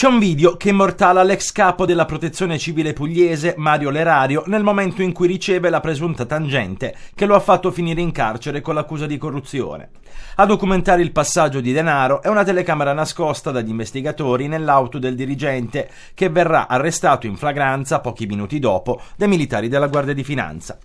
C'è un video che immortala l'ex capo della protezione civile pugliese, Mario Lerario, nel momento in cui riceve la presunta tangente che lo ha fatto finire in carcere con l'accusa di corruzione. A documentare il passaggio di denaro è una telecamera nascosta dagli investigatori nell'auto del dirigente, che verrà arrestato in flagranza pochi minuti dopo dai militari della Guardia di Finanza.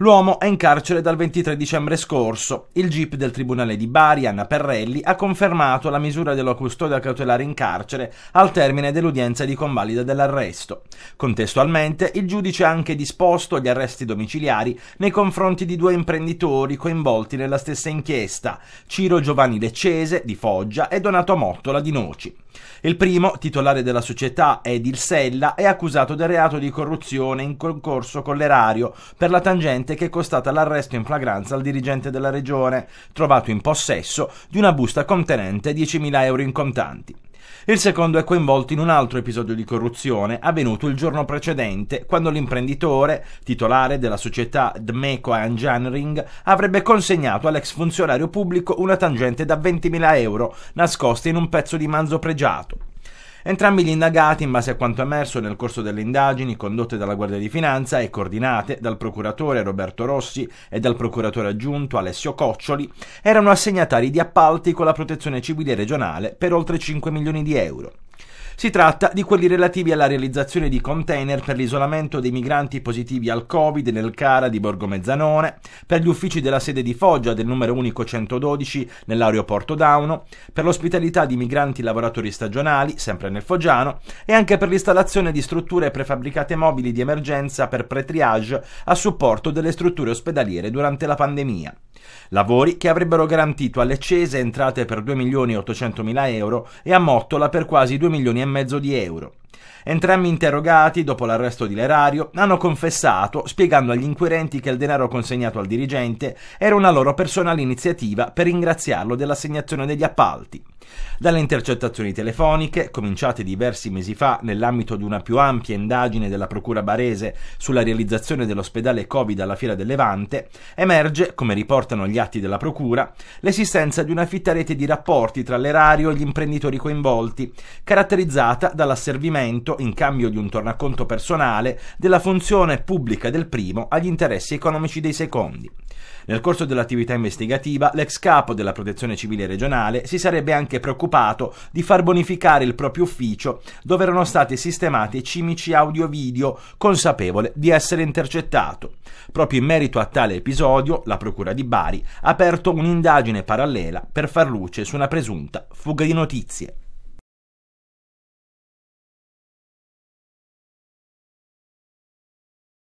L'uomo è in carcere dal 23 dicembre scorso. Il GIP del Tribunale di Bari, Anna Perrelli, ha confermato la misura della custodia cautelare in carcere al termine dell'udienza di convalida dell'arresto. Contestualmente, il giudice ha anche disposto gli arresti domiciliari nei confronti di due imprenditori coinvolti nella stessa inchiesta, Ciro Giovanni Leccese di Foggia e Donato Mottola di Noci. Il primo, titolare della società Edil Sella, è accusato del reato di corruzione in concorso con l'erario per la tangente incidente che è costata l'arresto in flagranza al dirigente della regione, trovato in possesso di una busta contenente 10.000 euro in contanti. Il secondo è coinvolto in un altro episodio di corruzione avvenuto il giorno precedente, quando l'imprenditore, titolare della società Dmeco Engineering, avrebbe consegnato all'ex funzionario pubblico una tangente da 20.000 euro, nascosta in un pezzo di manzo pregiato. Entrambi gli indagati, in base a quanto emerso nel corso delle indagini condotte dalla Guardia di Finanza e coordinate dal procuratore Roberto Rossi e dal procuratore aggiunto Alessio Coccioli, erano assegnatari di appalti con la protezione civile regionale per oltre 5 milioni di euro. Si tratta di quelli relativi alla realizzazione di container per l'isolamento dei migranti positivi al Covid nel Cara di Borgo Mezzanone, per gli uffici della sede di Foggia del numero unico 112 nell'aeroporto Dauno, per l'ospitalità di migranti lavoratori stagionali, sempre nel Foggiano, e anche per l'installazione di strutture prefabbricate mobili di emergenza per pre-triage a supporto delle strutture ospedaliere durante la pandemia. Lavori che avrebbero garantito alle Cese entrate per 2 milioni e 800 mila euro e a Mottola per quasi 2 milioni e mezzo di euro. Entrambi interrogati, dopo l'arresto di Lerario, hanno confessato, spiegando agli inquirenti che il denaro consegnato al dirigente era una loro personale iniziativa per ringraziarlo dell'assegnazione degli appalti. Dalle intercettazioni telefoniche, cominciate diversi mesi fa nell'ambito di una più ampia indagine della Procura barese sulla realizzazione dell'ospedale Covid alla Fiera del Levante, emerge, come riportano gli atti della Procura, l'esistenza di una fitta rete di rapporti tra l'erario e gli imprenditori coinvolti, caratterizzata dall'asservimento, in cambio di un tornaconto personale, della funzione pubblica del primo agli interessi economici dei secondi. Nel corso dell'attività investigativa, l'ex capo della Protezione Civile regionale si sarebbe anche anche preoccupato di far bonificare il proprio ufficio dove erano stati sistemati cimici audio-video, consapevole di essere intercettato. Proprio in merito a tale episodio, la Procura di Bari ha aperto un'indagine parallela per far luce su una presunta fuga di notizie.